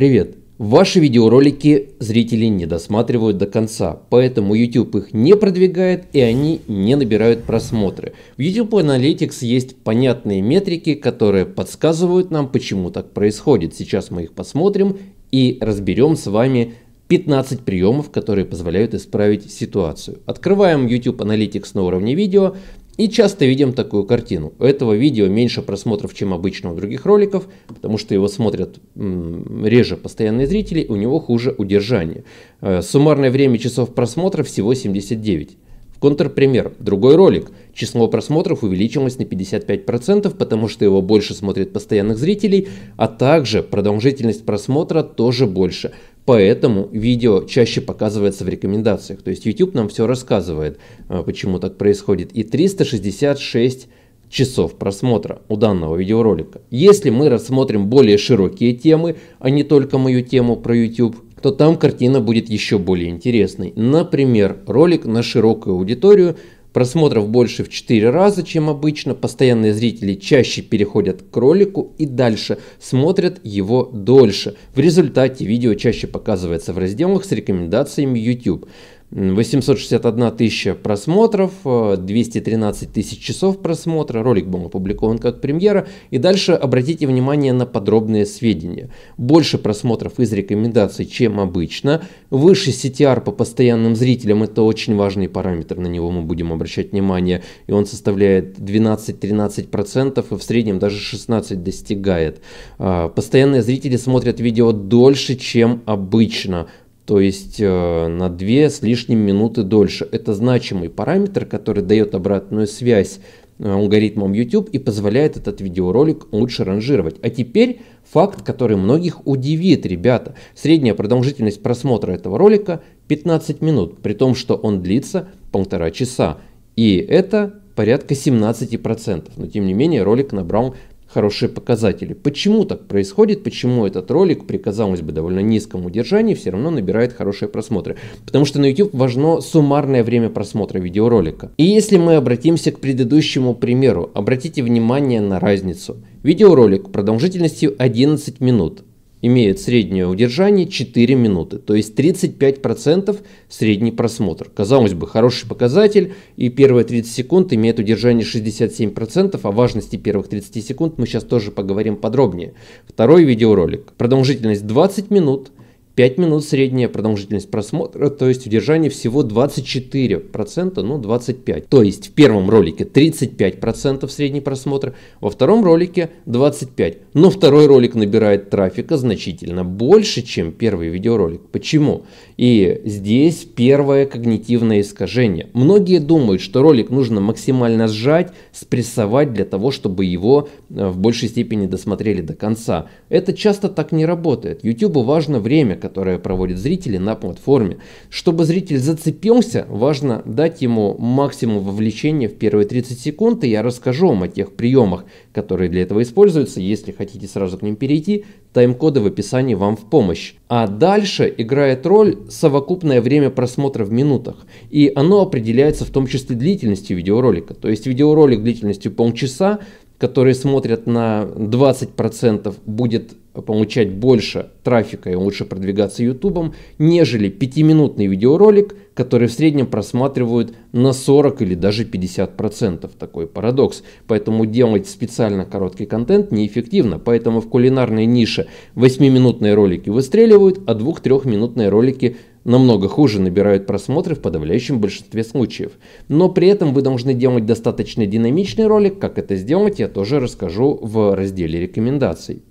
Привет! Ваши видеоролики зрители не досматривают до конца, поэтому YouTube их не продвигает и они не набирают просмотры. В YouTube Analytics есть понятные метрики, которые подсказывают нам, почему так происходит. Сейчас мы их посмотрим и разберем с вами 15 приемов, которые позволяют исправить ситуацию. Открываем YouTube Analytics на уровне видео, и часто видим такую картину. У этого видео меньше просмотров, чем обычно у других роликов, потому что его смотрят реже постоянные зрители, у него хуже удержание. Э, суммарное время часов просмотра всего 79. В Контрпример. Другой ролик. Число просмотров увеличилось на 55%, потому что его больше смотрят постоянных зрителей, а также продолжительность просмотра тоже больше – Поэтому видео чаще показывается в рекомендациях. То есть YouTube нам все рассказывает, а, почему так происходит. И 366 часов просмотра у данного видеоролика. Если мы рассмотрим более широкие темы, а не только мою тему про YouTube, то там картина будет еще более интересной. Например, ролик на широкую аудиторию – Просмотров больше в 4 раза, чем обычно. Постоянные зрители чаще переходят к ролику и дальше смотрят его дольше. В результате видео чаще показывается в разделах с рекомендациями YouTube. 861 тысяча просмотров, 213 э, тысяч часов просмотра, ролик был опубликован как премьера. И дальше обратите внимание на подробные сведения. Больше просмотров из рекомендаций, чем обычно. Выше CTR по постоянным зрителям, это очень важный параметр, на него мы будем обращать внимание. И он составляет 12-13% и в среднем даже 16% достигает. А, постоянные зрители смотрят видео дольше, чем обычно то есть э, на 2 с лишним минуты дольше. Это значимый параметр, который дает обратную связь э, алгоритмам YouTube и позволяет этот видеоролик лучше ранжировать. А теперь факт, который многих удивит, ребята. Средняя продолжительность просмотра этого ролика 15 минут, при том, что он длится полтора часа. И это порядка 17%. Но тем не менее ролик набрал хорошие показатели. Почему так происходит? Почему этот ролик при, казалось бы, довольно низком удержании все равно набирает хорошие просмотры? Потому что на YouTube важно суммарное время просмотра видеоролика. И если мы обратимся к предыдущему примеру, обратите внимание на разницу. Видеоролик продолжительностью 11 минут имеет среднее удержание 4 минуты, то есть 35% средний просмотр. Казалось бы, хороший показатель, и первые 30 секунд имеет удержание 67%, о важности первых 30 секунд мы сейчас тоже поговорим подробнее. Второй видеоролик, продолжительность 20 минут – 5 минут средняя продолжительность просмотра, то есть удержание всего 24%, ну 25%. То есть в первом ролике 35% средний просмотр, во втором ролике 25%. Но второй ролик набирает трафика значительно больше, чем первый видеоролик. Почему? И здесь первое когнитивное искажение. Многие думают, что ролик нужно максимально сжать, спрессовать для того, чтобы его э, в большей степени досмотрели до конца. Это часто так не работает. YouTube важно время, которое проводят зрители на платформе. Чтобы зритель зацепился, важно дать ему максимум вовлечения в первые 30 секунд, и я расскажу вам о тех приемах, которые для этого используются. Если хотите сразу к ним перейти, тайм-коды в описании вам в помощь. А дальше играет роль совокупное время просмотра в минутах, и оно определяется в том числе длительностью видеоролика. То есть видеоролик длительностью полчаса которые смотрят на 20%, будет получать больше трафика и лучше продвигаться ютубом, нежели 5-минутный видеоролик, который в среднем просматривают на 40 или даже 50%. Такой парадокс. Поэтому делать специально короткий контент неэффективно. Поэтому в кулинарной нише 8-минутные ролики выстреливают, а 2-3-минутные ролики намного хуже набирают просмотры в подавляющем большинстве случаев. Но при этом вы должны делать достаточно динамичный ролик, как это сделать я тоже расскажу в разделе рекомендаций.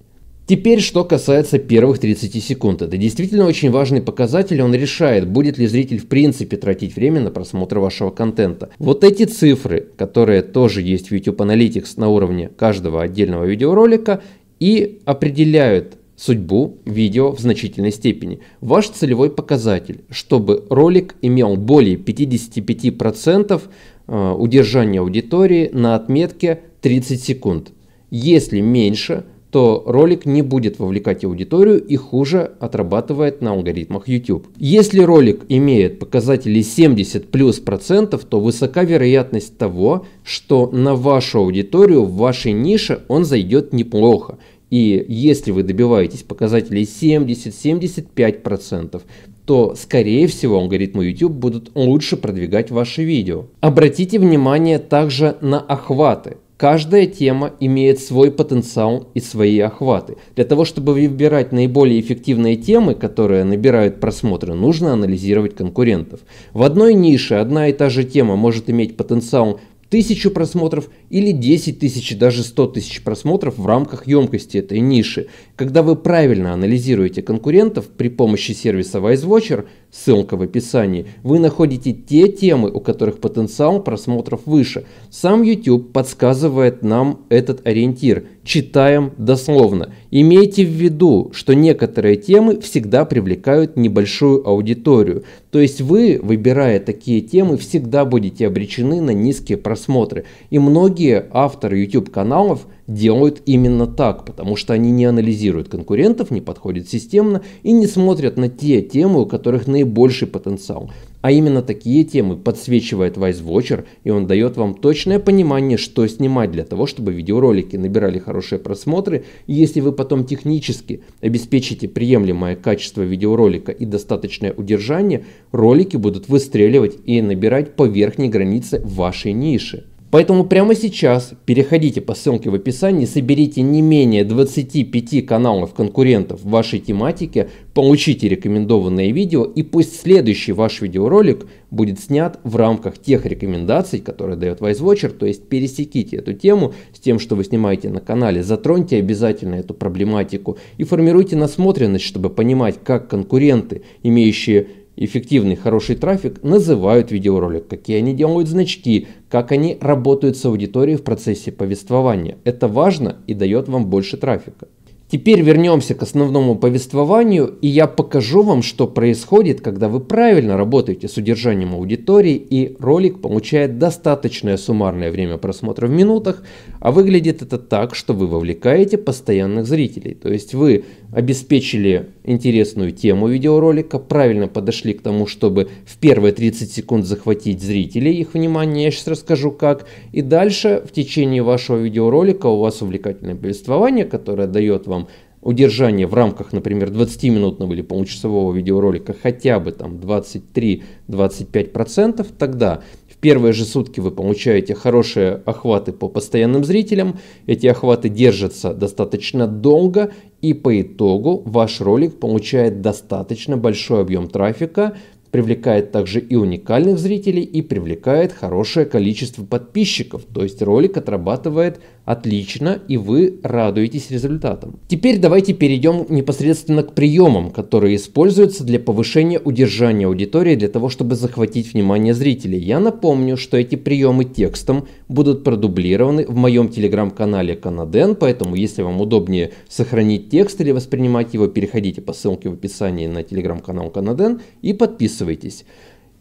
Теперь, что касается первых 30 секунд. Это действительно очень важный показатель, он решает, будет ли зритель в принципе тратить время на просмотр вашего контента. Вот эти цифры, которые тоже есть в YouTube Analytics на уровне каждого отдельного видеоролика, и определяют, судьбу видео в значительной степени. Ваш целевой показатель, чтобы ролик имел более 55% э, удержания аудитории на отметке 30 секунд. Если меньше, то ролик не будет вовлекать аудиторию и хуже отрабатывает на алгоритмах YouTube. Если ролик имеет показатели 70 плюс процентов, то высока вероятность того, что на вашу аудиторию в вашей нише он зайдет неплохо и если вы добиваетесь показателей 70-75%, то, скорее всего, алгоритмы YouTube будут лучше продвигать ваши видео. Обратите внимание также на охваты. Каждая тема имеет свой потенциал и свои охваты. Для того, чтобы выбирать наиболее эффективные темы, которые набирают просмотры, нужно анализировать конкурентов. В одной нише одна и та же тема может иметь потенциал 1000 просмотров, или 10 тысяч даже 100 тысяч просмотров в рамках емкости этой ниши. Когда вы правильно анализируете конкурентов при помощи сервиса WiseWatcher, ссылка в описании, вы находите те темы, у которых потенциал просмотров выше. Сам YouTube подсказывает нам этот ориентир. Читаем дословно. Имейте в виду, что некоторые темы всегда привлекают небольшую аудиторию. То есть вы, выбирая такие темы, всегда будете обречены на низкие просмотры. И многие многие авторы YouTube каналов делают именно так, потому что они не анализируют конкурентов, не подходят системно и не смотрят на те темы, у которых наибольший потенциал. А именно такие темы подсвечивает ViceWatcher, и он дает вам точное понимание, что снимать для того, чтобы видеоролики набирали хорошие просмотры. И если вы потом технически обеспечите приемлемое качество видеоролика и достаточное удержание, ролики будут выстреливать и набирать по верхней границе вашей ниши. Поэтому прямо сейчас переходите по ссылке в описании, соберите не менее 25 каналов конкурентов в вашей тематике, получите рекомендованное видео и пусть следующий ваш видеоролик будет снят в рамках тех рекомендаций, которые дает VoiceWatcher, то есть пересеките эту тему с тем, что вы снимаете на канале, затроньте обязательно эту проблематику и формируйте насмотренность, чтобы понимать, как конкуренты, имеющие эффективный хороший трафик называют видеоролик, какие они делают значки, как они работают с аудиторией в процессе повествования. Это важно и дает вам больше трафика. Теперь вернемся к основному повествованию, и я покажу вам, что происходит, когда вы правильно работаете с удержанием аудитории, и ролик получает достаточное суммарное время просмотра в минутах, а выглядит это так, что вы вовлекаете постоянных зрителей. То есть вы обеспечили интересную тему видеоролика, правильно подошли к тому, чтобы в первые 30 секунд захватить зрителей, их внимание, я сейчас расскажу как, и дальше в течение вашего видеоролика у вас увлекательное повествование, которое дает вам там удержание в рамках, например, 20-минутного или получасового видеоролика хотя бы там 23-25%, тогда в первые же сутки вы получаете хорошие охваты по постоянным зрителям, эти охваты держатся достаточно долго, и по итогу ваш ролик получает достаточно большой объем трафика, привлекает также и уникальных зрителей, и привлекает хорошее количество подписчиков, то есть ролик отрабатывает Отлично, и вы радуетесь результатам. Теперь давайте перейдем непосредственно к приемам, которые используются для повышения удержания аудитории для того, чтобы захватить внимание зрителей. Я напомню, что эти приемы текстом будут продублированы в моем телеграм-канале Канаден, поэтому если вам удобнее сохранить текст или воспринимать его, переходите по ссылке в описании на телеграм-канал Канаден и подписывайтесь.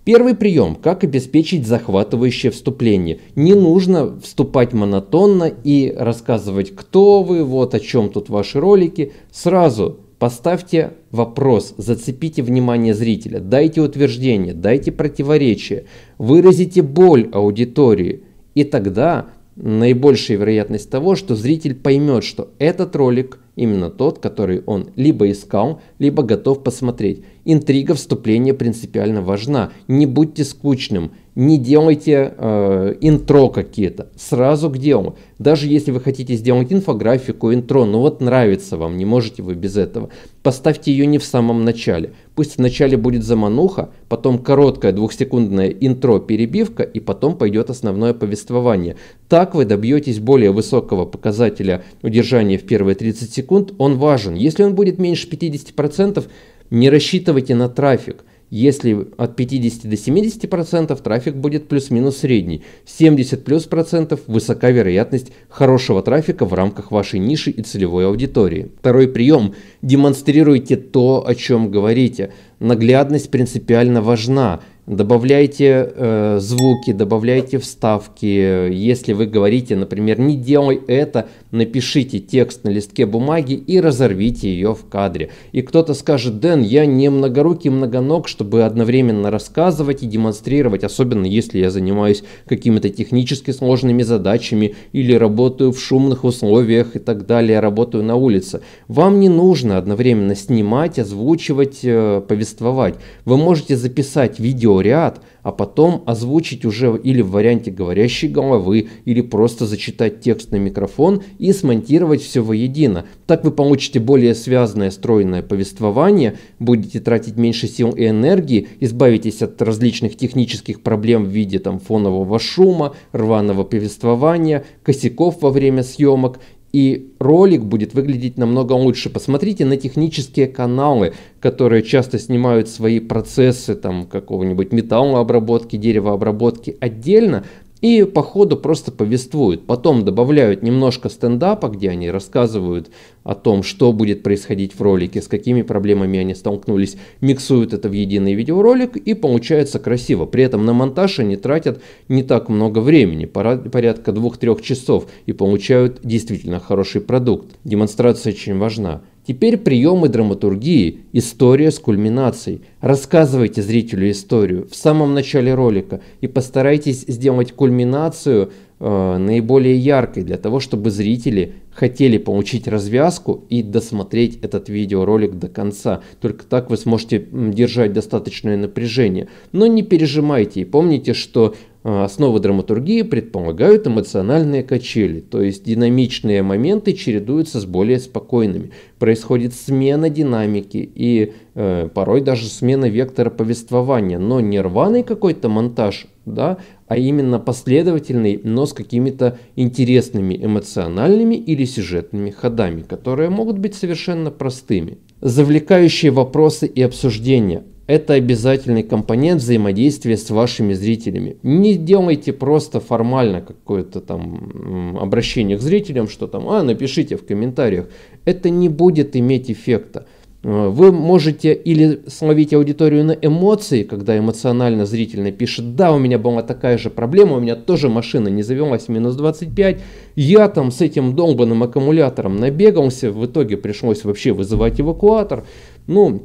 Первый прием – как обеспечить захватывающее вступление. Не нужно вступать монотонно и рассказывать, кто вы, вот о чем тут ваши ролики. Сразу поставьте вопрос, зацепите внимание зрителя, дайте утверждение, дайте противоречие, выразите боль аудитории. И тогда наибольшая вероятность того, что зритель поймет, что этот ролик – Именно тот, который он либо искал, либо готов посмотреть. Интрига вступления принципиально важна. Не будьте скучным не делайте э, интро какие-то, сразу к делу. Даже если вы хотите сделать инфографику, интро, ну вот нравится вам, не можете вы без этого, поставьте ее не в самом начале. Пусть в начале будет замануха, потом короткая двухсекундная интро, перебивка, и потом пойдет основное повествование. Так вы добьетесь более высокого показателя удержания в первые 30 секунд, он важен. Если он будет меньше 50%, не рассчитывайте на трафик. Если от 50 до 70 процентов трафик будет плюс-минус средний, 70 плюс процентов высока вероятность хорошего трафика в рамках вашей ниши и целевой аудитории. Второй прием – демонстрируйте то, о чем говорите. Наглядность принципиально важна добавляйте э, звуки, добавляйте вставки. Если вы говорите, например, не делай это, напишите текст на листке бумаги и разорвите ее в кадре. И кто-то скажет, Дэн, я не многорукий многоног, чтобы одновременно рассказывать и демонстрировать, особенно если я занимаюсь какими-то технически сложными задачами или работаю в шумных условиях и так далее, работаю на улице. Вам не нужно одновременно снимать, озвучивать, э, повествовать. Вы можете записать видео лауреат, а потом озвучить уже или в варианте говорящей головы, или просто зачитать текст на микрофон и смонтировать все воедино. Так вы получите более связанное, стройное повествование, будете тратить меньше сил и энергии, избавитесь от различных технических проблем в виде там, фонового шума, рваного повествования, косяков во время съемок и ролик будет выглядеть намного лучше. Посмотрите на технические каналы, которые часто снимают свои процессы там какого-нибудь металлообработки, деревообработки отдельно, и по ходу просто повествуют. Потом добавляют немножко стендапа, где они рассказывают о том, что будет происходить в ролике, с какими проблемами они столкнулись, миксуют это в единый видеоролик и получается красиво. При этом на монтаж они тратят не так много времени, порядка 2-3 часов и получают действительно хороший продукт. Демонстрация очень важна. Теперь приемы драматургии, история с кульминацией. Рассказывайте зрителю историю в самом начале ролика и постарайтесь сделать кульминацию э, наиболее яркой для того, чтобы зрители хотели получить развязку и досмотреть этот видеоролик до конца. Только так вы сможете держать достаточное напряжение. Но не пережимайте и помните, что а, основы драматургии предполагают эмоциональные качели, то есть динамичные моменты чередуются с более спокойными. Происходит смена динамики и э, порой даже смена вектора повествования, но не рваный какой-то монтаж, да, а именно последовательный, но с какими-то интересными эмоциональными или сюжетными ходами, которые могут быть совершенно простыми. Завлекающие вопросы и обсуждения – это обязательный компонент взаимодействия с вашими зрителями. Не делайте просто формально какое-то там обращение к зрителям, что там, а, напишите в комментариях. Это не будет иметь эффекта. Э, вы можете или словить аудиторию на эмоции, когда эмоционально зритель напишет, да, у меня была такая же проблема, у меня тоже машина не завелась минус 25, я там с этим долбанным аккумулятором набегался, в итоге пришлось вообще вызывать эвакуатор. Ну,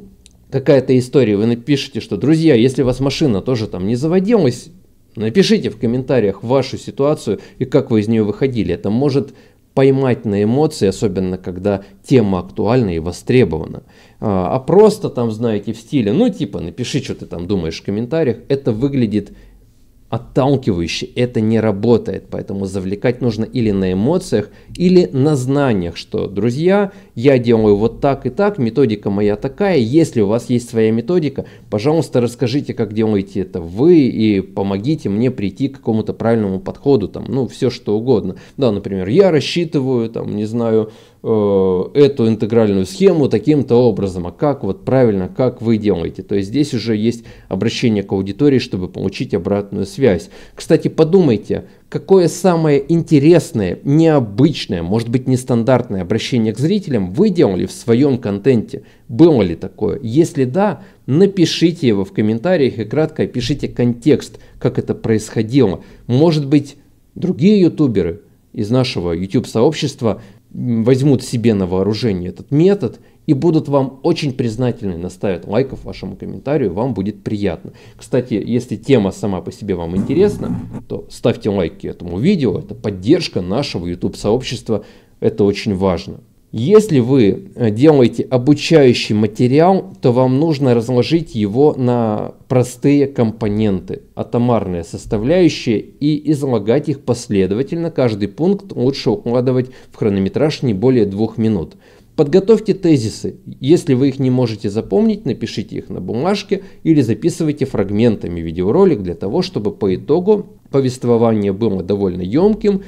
какая-то история, вы напишите, что, друзья, если у вас машина тоже там не заводилась, напишите в комментариях вашу ситуацию и как вы из нее выходили. Это может поймать на эмоции, особенно когда тема актуальна и востребована. А, а просто там, знаете, в стиле, ну типа, напиши, что ты там думаешь в комментариях, это выглядит отталкивающе, это не работает. Поэтому завлекать нужно или на эмоциях, или на знаниях, что, друзья, я делаю вот так и так, методика моя такая. Если у вас есть своя методика, пожалуйста, расскажите, как делаете это вы, и помогите мне прийти к какому-то правильному подходу, там, ну, все что угодно. Да, например, я рассчитываю, там, не знаю, Э, эту интегральную схему таким-то образом, а как вот правильно, как вы делаете. То есть здесь уже есть обращение к аудитории, чтобы получить обратную связь. Кстати, подумайте, какое самое интересное, необычное, может быть нестандартное обращение к зрителям вы делали в своем контенте? Было ли такое? Если да, напишите его в комментариях и кратко опишите контекст, как это происходило. Может быть, другие ютуберы из нашего YouTube сообщества возьмут себе на вооружение этот метод и будут вам очень признательны, наставят лайков вашему комментарию, вам будет приятно. Кстати, если тема сама по себе вам интересна, то ставьте лайки этому видео, это поддержка нашего YouTube-сообщества, это очень важно. Если вы э, делаете обучающий материал, то вам нужно разложить его на простые компоненты, атомарные составляющие и излагать их последовательно. Каждый пункт лучше укладывать в хронометраж не более двух минут. Подготовьте тезисы. Если вы их не можете запомнить, напишите их на бумажке или записывайте фрагментами видеоролик для того, чтобы по итогу повествование было довольно емким,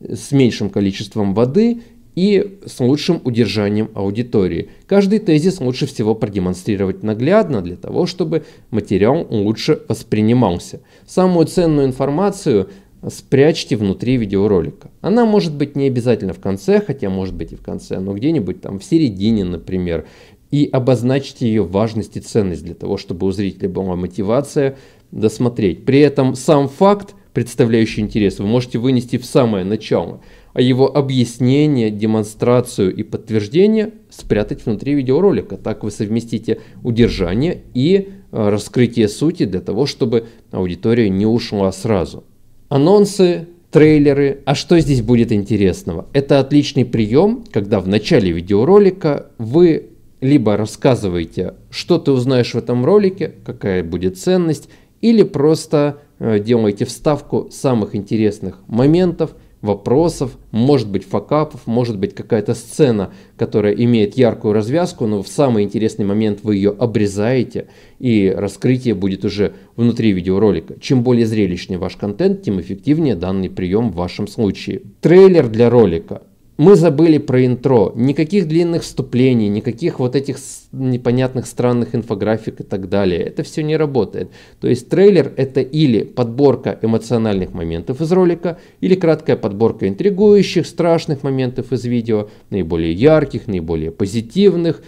с меньшим количеством воды и с лучшим удержанием аудитории. Каждый тезис лучше всего продемонстрировать наглядно, для того, чтобы материал лучше воспринимался. Самую ценную информацию спрячьте внутри видеоролика. Она может быть не обязательно в конце, хотя может быть и в конце, но где-нибудь там в середине, например. И обозначьте ее важность и ценность для того, чтобы у зрителя была мотивация досмотреть. При этом сам факт, представляющий интерес, вы можете вынести в самое начало – а его объяснение, демонстрацию и подтверждение спрятать внутри видеоролика. Так вы совместите удержание и э, раскрытие сути для того, чтобы аудитория не ушла сразу. Анонсы, трейлеры. А что здесь будет интересного? Это отличный прием, когда в начале видеоролика вы либо рассказываете, что ты узнаешь в этом ролике, какая будет ценность, или просто э, делаете вставку самых интересных моментов, вопросов, может быть факапов, может быть какая-то сцена, которая имеет яркую развязку, но в самый интересный момент вы ее обрезаете, и раскрытие будет уже внутри видеоролика. Чем более зрелищнее ваш контент, тем эффективнее данный прием в вашем случае. Трейлер для ролика – мы забыли про интро. Никаких длинных вступлений, никаких вот этих непонятных странных инфографик и так далее. Это все не работает. То есть трейлер это или подборка эмоциональных моментов из ролика, или краткая подборка интригующих, страшных моментов из видео, наиболее ярких, наиболее позитивных,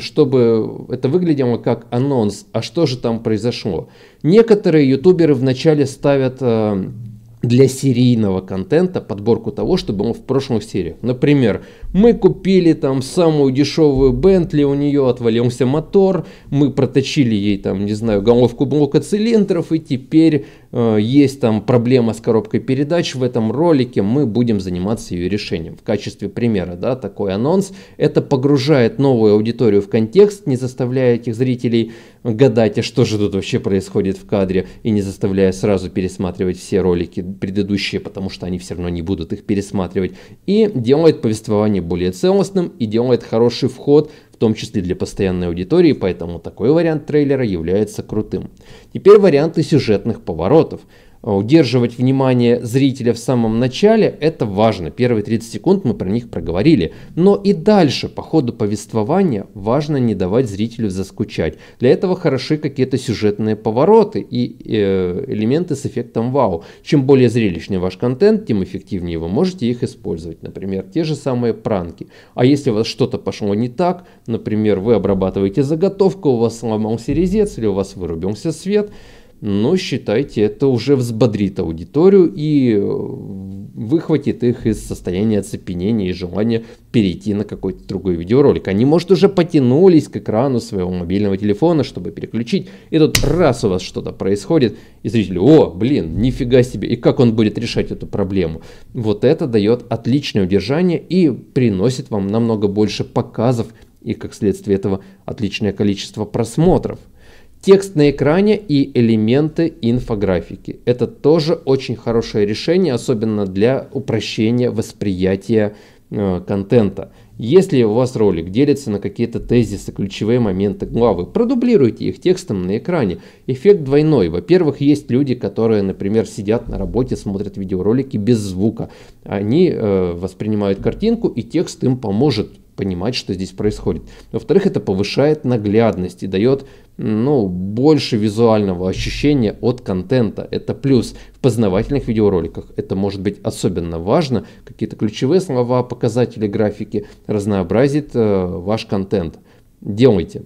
чтобы это выглядело как анонс, а что же там произошло. Некоторые ютуберы вначале ставят э, для серийного контента подборку того, чтобы он в прошлых сериях. Например, мы купили там самую дешевую Бентли, у нее отвалился мотор, мы проточили ей там, не знаю, головку блока цилиндров, и теперь Э, есть там проблема с коробкой передач, в этом ролике мы будем заниматься ее решением. В качестве примера, да, такой анонс. Это погружает новую аудиторию в контекст, не заставляя этих зрителей гадать, а что же тут вообще происходит в кадре, и не заставляя сразу пересматривать все ролики предыдущие, потому что они все равно не будут их пересматривать. И делает повествование более целостным, и делает хороший вход том числе для постоянной аудитории, поэтому такой вариант трейлера является крутым. Теперь варианты сюжетных поворотов – Э, удерживать внимание зрителя в самом начале – это важно. Первые 30 секунд мы про них проговорили. Но и дальше, по ходу повествования, важно не давать зрителю заскучать. Для этого хороши какие-то сюжетные повороты и э, элементы с эффектом вау. Чем более зрелищный ваш контент, тем эффективнее вы можете их использовать. Например, те же самые пранки. А если у вас что-то пошло не так, например, вы обрабатываете заготовку, у вас сломался резец или у вас вырубился свет – но ну, считайте, это уже взбодрит аудиторию и э, выхватит их из состояния оцепенения и желания перейти на какой-то другой видеоролик. Они, может, уже потянулись к экрану своего мобильного телефона, чтобы переключить, и тут раз у вас что-то происходит, и зритель, о, блин, нифига себе, и как он будет решать эту проблему? Вот это дает отличное удержание и приносит вам намного больше показов и, как следствие этого, отличное количество просмотров текст на экране и элементы инфографики. Это тоже очень хорошее решение, особенно для упрощения восприятия э, контента. Если у вас ролик делится на какие-то тезисы, ключевые моменты главы, продублируйте их текстом на экране. Эффект двойной. Во-первых, есть люди, которые, например, сидят на работе, смотрят видеоролики без звука. Они э, воспринимают картинку, и текст им поможет понимать, что здесь происходит. Во-вторых, это повышает наглядность и дает ну, больше визуального ощущения от контента. Это плюс. В познавательных видеороликах это может быть особенно важно. Какие-то ключевые слова, показатели графики разнообразит э, ваш контент. Делайте.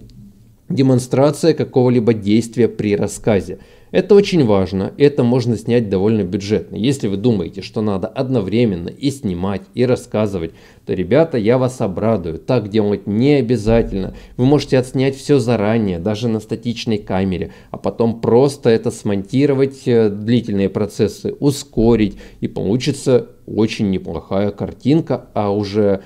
Демонстрация какого-либо действия при рассказе. Это очень важно, это можно снять довольно бюджетно. Если вы думаете, что надо одновременно и снимать, и рассказывать, то, ребята, я вас обрадую. Так делать не обязательно. Вы можете отснять все заранее, даже на статичной камере, а потом просто это смонтировать, э, длительные процессы ускорить, и получится очень неплохая картинка, а уже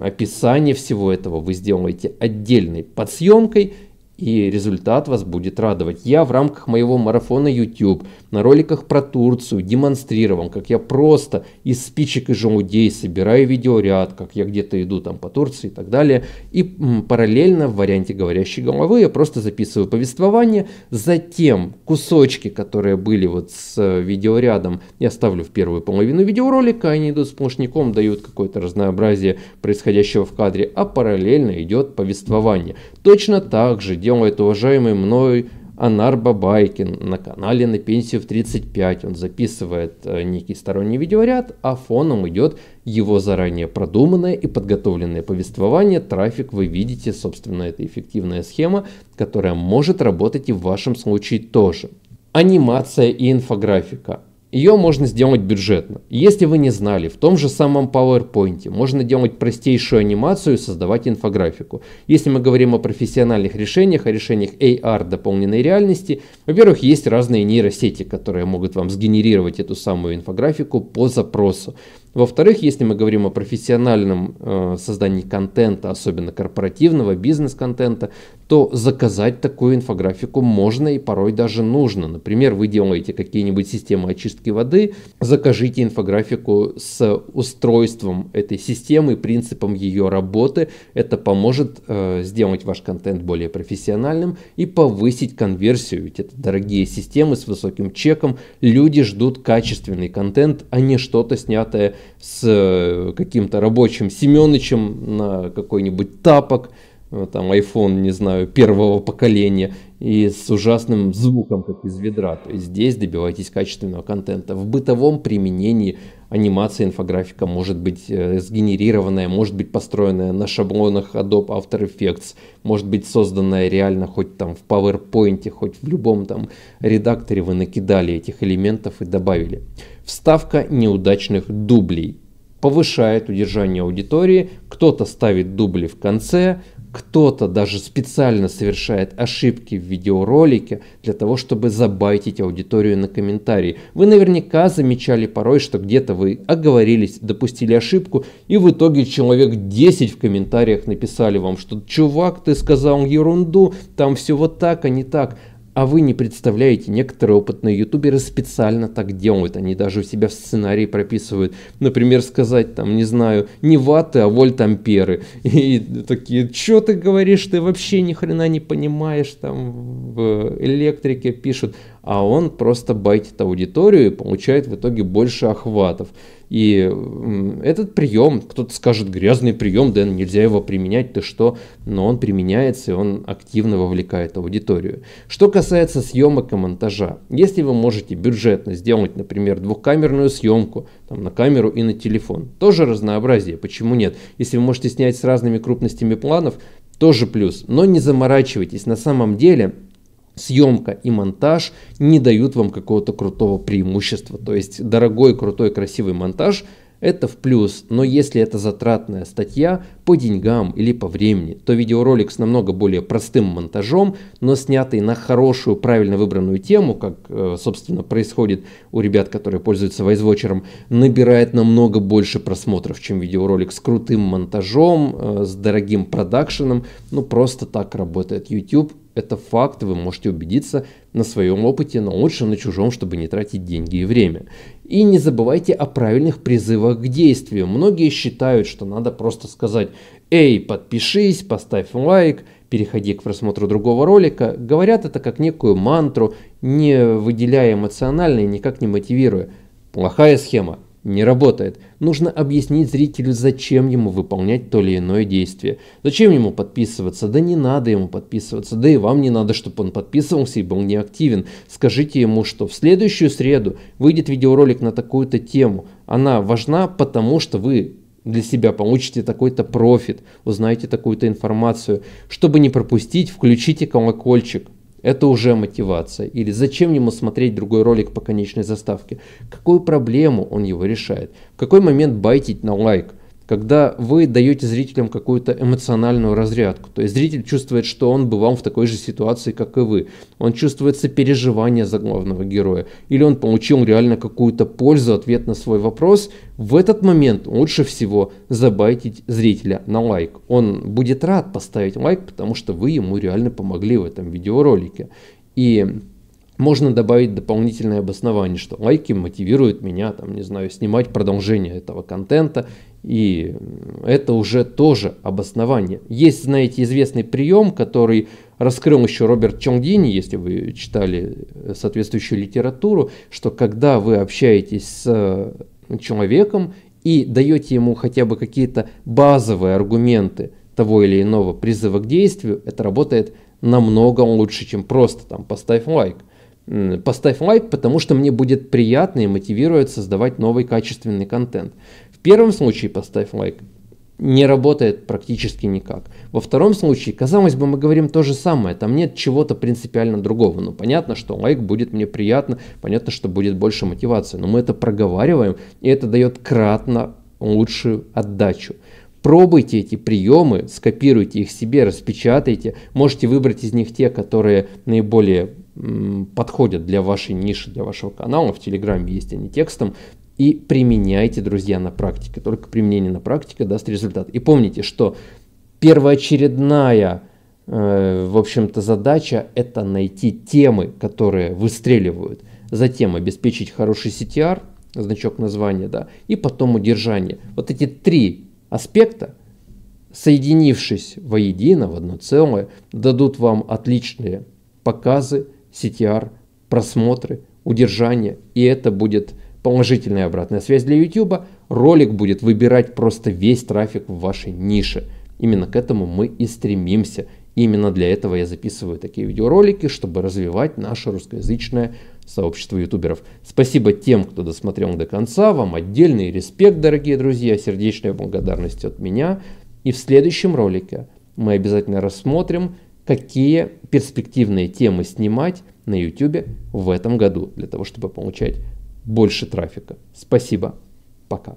описание всего этого вы сделаете отдельной подсъемкой и результат вас будет радовать. Я в рамках моего марафона YouTube на роликах про Турцию демонстрировал, как я просто из спичек и желудей собираю видеоряд, как я где-то иду там по Турции и так далее. И параллельно в варианте говорящей головы я просто записываю повествование, затем кусочки, которые были вот с э, видеорядом, я ставлю в первую половину видеоролика, они идут сплошняком, дают какое-то разнообразие происходящего в кадре, а параллельно идет повествование. Точно так же делает уважаемый мной Анар Бабайкин на канале «На пенсию в 35». Он записывает э, некий сторонний видеоряд, а фоном идет его заранее продуманное и подготовленное повествование. Трафик вы видите, собственно, это эффективная схема, которая может работать и в вашем случае тоже. Анимация и инфографика. Ее можно сделать бюджетно. Если вы не знали, в том же самом PowerPoint можно делать простейшую анимацию и создавать инфографику. Если мы говорим о профессиональных решениях, о решениях AR дополненной реальности, во-первых, есть разные нейросети, которые могут вам сгенерировать эту самую инфографику по запросу. Во-вторых, если мы говорим о профессиональном э, создании контента, особенно корпоративного, бизнес-контента, то заказать такую инфографику можно и порой даже нужно. Например, вы делаете какие-нибудь системы очистки воды, закажите инфографику с устройством этой системы, и принципом ее работы. Это поможет э, сделать ваш контент более профессиональным и повысить конверсию. Ведь это дорогие системы с высоким чеком. Люди ждут качественный контент, а не что-то снятое с э, каким-то рабочим Семенычем на какой-нибудь тапок, э, там iPhone, не знаю, первого поколения и с ужасным звуком, как из ведра. То есть здесь добивайтесь качественного контента. В бытовом применении анимация, инфографика может быть э, сгенерированная, может быть построенная на шаблонах Adobe After Effects, может быть созданная реально хоть там в PowerPoint, хоть в любом там редакторе вы накидали этих элементов и добавили вставка неудачных дублей. Повышает удержание аудитории, кто-то ставит дубли в конце, кто-то даже специально совершает ошибки в видеоролике для того, чтобы забайтить аудиторию на комментарии. Вы наверняка замечали порой, что где-то вы оговорились, допустили ошибку, и в итоге человек 10 в комментариях написали вам, что «Чувак, ты сказал ерунду, там все вот так, а не так». А вы не представляете, некоторые опытные ютуберы специально так делают. Они даже у себя в сценарии прописывают. Например, сказать там, не знаю, не ваты, а вольт амперы. И такие, что ты говоришь, ты вообще ни хрена не понимаешь, там в электрике пишут. А он просто байтит аудиторию и получает в итоге больше охватов. И этот прием, кто-то скажет, грязный прием, Дэн, нельзя его применять, ты что? Но он применяется, и он активно вовлекает аудиторию. Что касается съемок и монтажа. Если вы можете бюджетно сделать, например, двухкамерную съемку, там, на камеру и на телефон, тоже разнообразие, почему нет? Если вы можете снять с разными крупностями планов, тоже плюс. Но не заморачивайтесь, на самом деле съемка и монтаж не дают вам какого-то крутого преимущества. То есть дорогой, крутой, красивый монтаж это в плюс, но если это затратная статья по деньгам или по времени, то видеоролик с намного более простым монтажом, но снятый на хорошую, правильно выбранную тему, как, э, собственно, происходит у ребят, которые пользуются вайзвочером, набирает намного больше просмотров, чем видеоролик с крутым монтажом, э, с дорогим продакшеном. Ну, просто так работает YouTube, это факт, вы можете убедиться на своем опыте, но лучше на чужом, чтобы не тратить деньги и время. И не забывайте о правильных призывах к действию. Многие считают, что надо просто сказать «Эй, подпишись, поставь лайк», переходи к просмотру другого ролика. Говорят это как некую мантру, не выделяя эмоционально и никак не мотивируя. Плохая схема не работает. Нужно объяснить зрителю, зачем ему выполнять то или иное действие. Зачем ему подписываться? Да не надо ему подписываться. Да и вам не надо, чтобы он подписывался и был неактивен. Скажите ему, что в следующую среду выйдет видеоролик на такую-то тему. Она важна, потому что вы для себя получите такой-то профит, узнаете такую-то информацию. Чтобы не пропустить, включите колокольчик. Это уже мотивация. Или зачем ему смотреть другой ролик по конечной заставке? Какую проблему он его решает? В какой момент байтить на лайк? Like? когда вы даете зрителям какую-то эмоциональную разрядку. То есть зритель чувствует, что он бывал в такой же ситуации, как и вы. Он чувствует сопереживание за главного героя. Или он получил реально какую-то пользу, ответ на свой вопрос. В этот момент лучше всего забайтить зрителя на лайк. Он будет рад поставить лайк, потому что вы ему реально помогли в этом видеоролике. И можно добавить дополнительное обоснование, что лайки мотивируют меня, там, не знаю, снимать продолжение этого контента, и это уже тоже обоснование. Есть, знаете, известный прием, который раскрыл еще Роберт Чонгини, если вы читали э, соответствующую литературу, что когда вы общаетесь с э, человеком и даете ему хотя бы какие-то базовые аргументы того или иного призыва к действию, это работает намного лучше, чем просто там поставь лайк. Поставь лайк, потому что мне будет приятно и мотивирует создавать новый качественный контент. В первом случае поставь лайк. Не работает практически никак. Во втором случае, казалось бы, мы говорим то же самое, там нет чего-то принципиально другого. но ну, понятно, что лайк будет мне приятно, понятно, что будет больше мотивации, но мы это проговариваем, и это дает кратно лучшую отдачу. Пробуйте эти приемы, скопируйте их себе, распечатайте. Можете выбрать из них те, которые наиболее подходят для вашей ниши, для вашего канала. В Телеграме есть они текстом. И применяйте, друзья, на практике. Только применение на практике даст результат. И помните, что первоочередная, э, в общем-то, задача – это найти темы, которые выстреливают. Затем обеспечить хороший CTR, значок названия, да, и потом удержание. Вот эти три аспекта, соединившись воедино в одно целое, дадут вам отличные показы, CTR, просмотры, удержание, и это будет положительная обратная связь для YouTube. Ролик будет выбирать просто весь трафик в вашей нише. Именно к этому мы и стремимся. Именно для этого я записываю такие видеоролики, чтобы развивать наше русскоязычное сообщество ютуберов. Спасибо тем, кто досмотрел до конца. Вам отдельный респект, дорогие друзья, сердечная благодарность от меня. И в следующем ролике мы обязательно рассмотрим какие перспективные темы снимать на YouTube в этом году, для того, чтобы получать больше трафика. Спасибо. Пока.